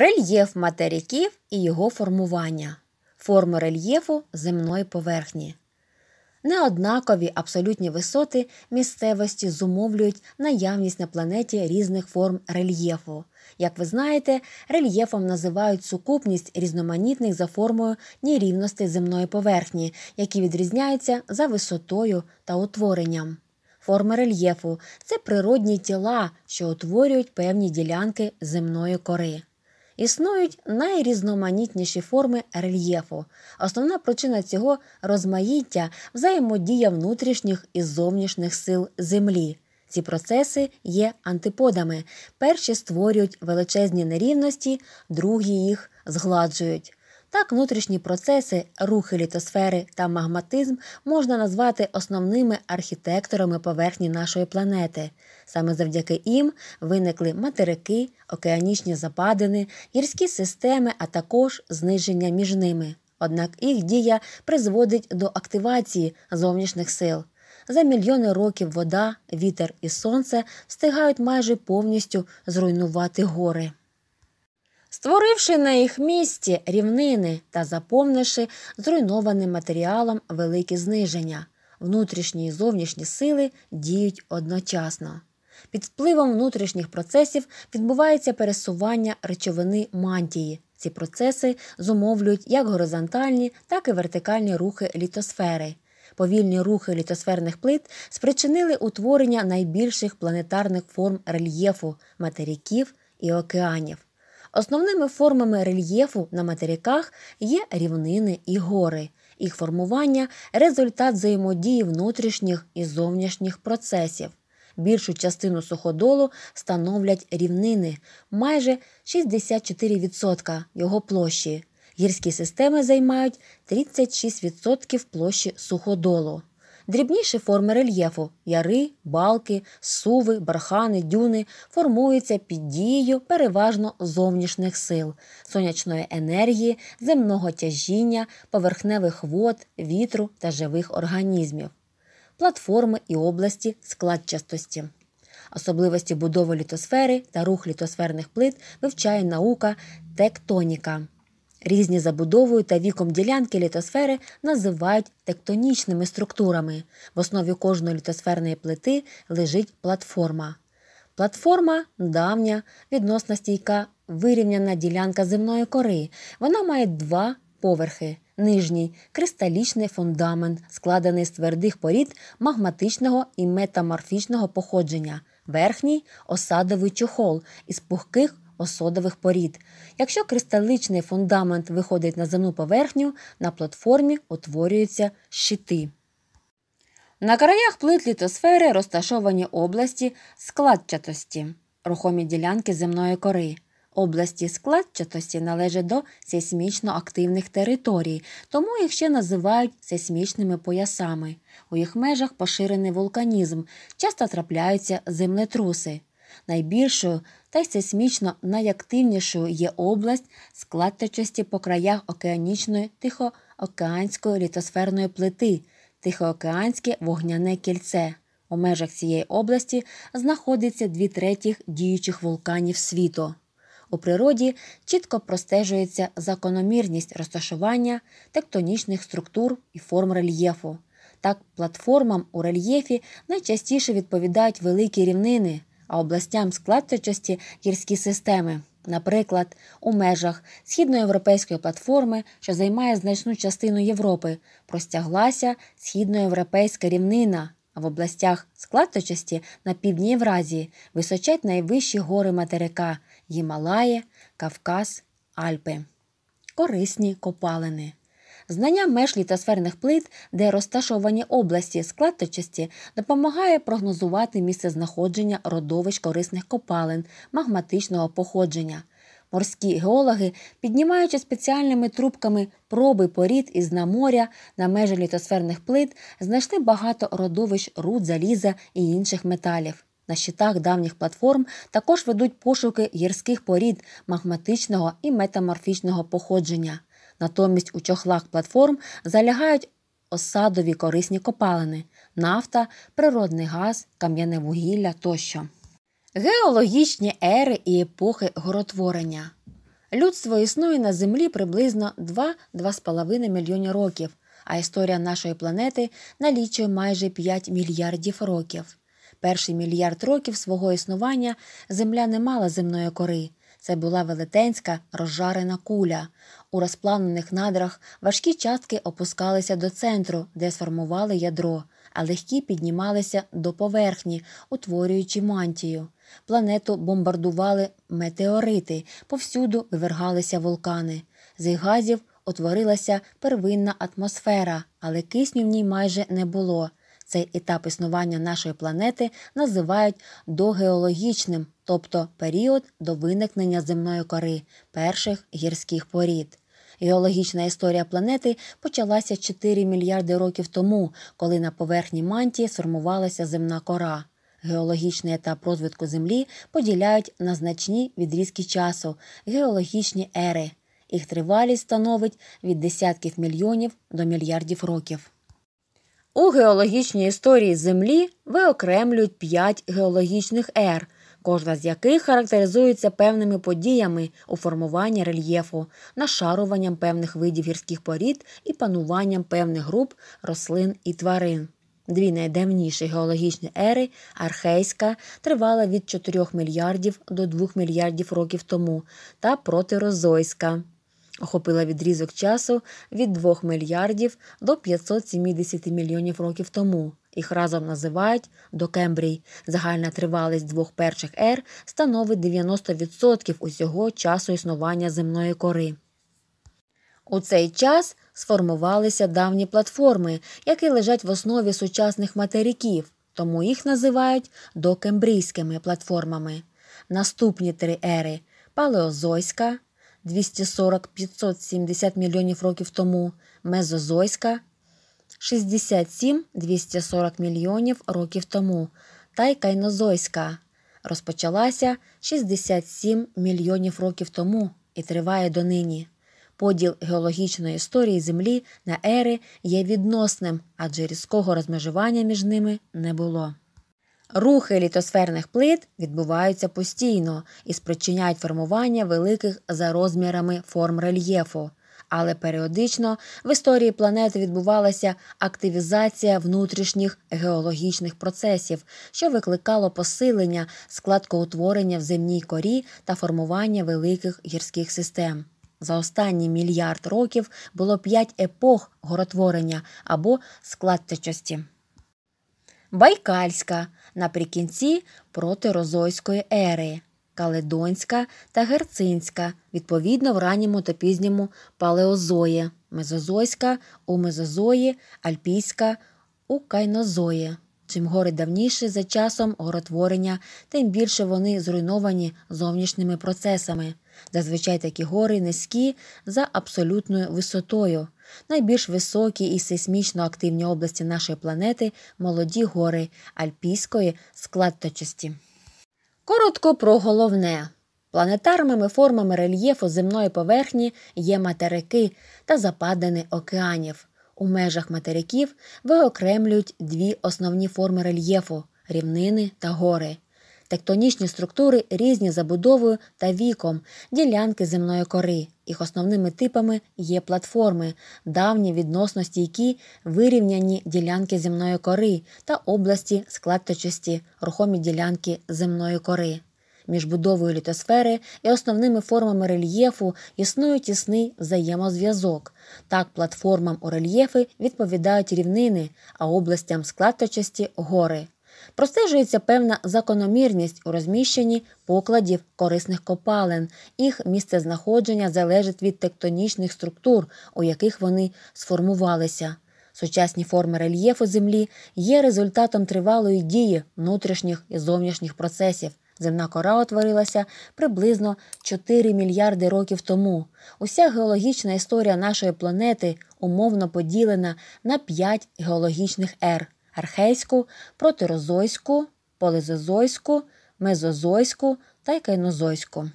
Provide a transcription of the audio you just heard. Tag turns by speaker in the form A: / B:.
A: Рельєф материків і його формування. Форми рельєфу земної поверхні. Неоднакові абсолютні висоти місцевості зумовлюють наявність на планеті різних форм рельєфу. Як ви знаєте, рельєфом називають сукупність різноманітних за формою нерівності земної поверхні, які відрізняються за висотою та утворенням. Форми рельєфу це природні тіла, що утворюють певні ділянки земної кори. Існують найрізноманітніші форми рельєфу. Основна причина цього розмаїття взаємодія внутрішніх і зовнішніх сил Землі. Ці процеси є антиподами. Перші створюють величезні нерівності, другі їх згладжують. Так, внутрішні процеси, рухи літосфери та магматизм можна назвати основними архітекторами поверхні нашої планети. Саме завдяки їм виникли материки, океанічні западини, гірські системи, а також зниження між ними. Однак їх дія призводить до активації зовнішніх сил. За мільйони років вода, вітер і сонце встигають майже повністю зруйнувати гори створивши на їх місці рівнини та заповнивши зруйнованим матеріалом великі зниження. Внутрішні і зовнішні сили діють одночасно. Під впливом внутрішніх процесів відбувається пересування речовини мантії. Ці процеси зумовлюють як горизонтальні, так і вертикальні рухи літосфери. Повільні рухи літосферних плит спричинили утворення найбільших планетарних форм рельєфу материків і океанів. Основними формами рельєфу на материках є рівнини і гори. Їх формування результат взаємодії внутрішніх і зовнішніх процесів. Більшу частину суходолу становлять рівнини майже 64% його площі. Гірські системи займають 36% площі суходолу. Дрібніші форми рельєфу яри, балки, суви, бархани, дюни формуються під дією переважно зовнішніх сил, сонячної енергії, земного тяжіння, поверхневих вод, вітру та живих організмів, платформи і області складчастості. Особливості будови літосфери та рух літосферних плит вивчає наука тектоніка. Різні забудовою та віком ділянки літосфери називають тектонічними структурами. В основі кожної літосферної плити лежить платформа. Платформа давня, відносно стійка, вирівняна ділянка земної кори. Вона має два поверхи. Нижній кристалічний фундамент, складений з твердих порід магматичного і метаморфічного походження, верхній осадовий чохол із пухких осодових порід. Якщо кристаличний фундамент виходить на земну поверхню, на платформі утворюються щити. На краях плит літосфери розташовані області складчатості, рухомі ділянки земної кори. Області складчатості належать до сейсмічно активних територій, тому їх ще називають сейсмічними поясами. У їх межах поширений вулканізм, часто трапляються землетруси. Найбільшою та й сейсмічно найактивнішою є область складчасті по краях океанічної Тихоокеанської літосферної плити, Тихоокеанське вогняне кільце. У межах цієї області знаходиться дві третіх діючих вулканів світу. У природі чітко простежується закономірність розташування тектонічних структур і форм рельєфу. Так, платформам у рельєфі найчастіше відповідають великі рівнини, а областям складчасті гірські системи, наприклад, у межах східноєвропейської платформи, що займає значну частину Європи, простяглася східноєвропейська рівнина. А в областях складчасті на Півдній Євразії височать найвищі гори материка Гімалаї, Кавказ, Альпи. Корисні копалини. Знання меж літосферних плит, де розташовані області складточості, допомагає прогнозувати місце знаходження родовищ корисних копалин магматичного походження. Морські геологи, піднімаючи спеціальними трубками проби порід із дна моря на межі літосферних плит, знайшли багато родовищ руд, заліза і інших металів. На щитах давніх платформ також ведуть пошуки гірських порід магматичного і метаморфічного походження. Натомість у чохлах платформ залягають осадові корисні копалини нафта, природний газ, кам'яне вугілля тощо. Геологічні ери і епохи горотворення. Людство існує на Землі приблизно 2-2,5 мільйони років, а історія нашої планети налічує майже 5 мільярдів років. Перший мільярд років свого існування Земля не мала земної кори. Це була велетенська розжарена куля. У розпланених надрах важкі частки опускалися до центру, де сформували ядро, а легкі піднімалися до поверхні, утворюючи мантію. Планету бомбардували метеорити, повсюду вивергалися вулкани. З газів утворилася первинна атмосфера, але кисню в ній майже не було. Цей етап існування нашої планети називають догеологічним, тобто період до виникнення земної кори перших гірських порід. Геологічна історія планети почалася 4 мільярди років тому, коли на поверхні мантії сформувалася земна кора. Геологічний етап розвитку Землі поділяють на значні відрізки часу, геологічні ери. Їх тривалість становить від десятків мільйонів до мільярдів років. У геологічній історії Землі виокремлюють п'ять геологічних ер, кожна з яких характеризується певними подіями у формуванні рельєфу, нашаруванням певних видів гірських порід і пануванням певних груп рослин і тварин. Дві найдавніші геологічні ери архейська, тривала від 4 мільярдів до 2 мільярдів років тому, та протирозойська охопила відрізок часу від 2 мільярдів до 570 мільйонів років тому. Їх разом називають докембрій. Загальна тривалість двох перших ер становить 90% усього часу існування земної кори. У цей час сформувалися давні платформи, які лежать в основі сучасних материків, тому їх називають докембрійськими платформами. Наступні три ери палеозойська, 240-570 мільйонів років тому, Мезозойська 67-240 мільйонів років тому та й Кайнозойська розпочалася 67 мільйонів років тому і триває донині. Поділ геологічної історії Землі на ери є відносним, адже різкого розмежування між ними не було. Рухи літосферних плит відбуваються постійно і спричиняють формування великих за розмірами форм рельєфу. Але періодично в історії планети відбувалася активізація внутрішніх геологічних процесів, що викликало посилення складкоутворення в земній корі та формування великих гірських систем. За останні мільярд років було п'ять епох горотворення або складчасті. Байкальська наприкінці протирозойської ери, Каледонська та Герцинська, відповідно в ранньому та пізньому палеозої, Мезозойська у Мезозої, Альпійська у Кайнозої. Чим гори давніші за часом горотворення, тим більше вони зруйновані зовнішніми процесами. Зазвичай такі гори низькі за абсолютною висотою. Найбільш високі і сейсмічно активні області нашої планети молоді гори Альпійської складточості. Коротко про головне. Планетарними формами рельєфу земної поверхні є материки та западини океанів. У межах материків виокремлюють дві основні форми рельєфу рівнини та гори. Тектонічні структури різні за будовою та віком, ділянки земної кори. Їх основними типами є платформи, давні відносно стійкі, вирівняні ділянки земної кори та області складточості, рухомі ділянки земної кори. Між будовою літосфери і основними формами рельєфу існує тісний взаємозв'язок. Так, платформам у рельєфи відповідають рівнини, а областям складточості гори. Простежується певна закономірність у розміщенні покладів корисних копалин. Їх місцезнаходження залежить від тектонічних структур, у яких вони сформувалися. Сучасні форми рельєфу землі є результатом тривалої дії внутрішніх і зовнішніх процесів. Земна кора утворилася приблизно 4 мільярди років тому. Уся геологічна історія нашої планети умовно поділена на 5 геологічних ер: архейську, протирозойську, полизозойську, мезозойську та кайнозойську.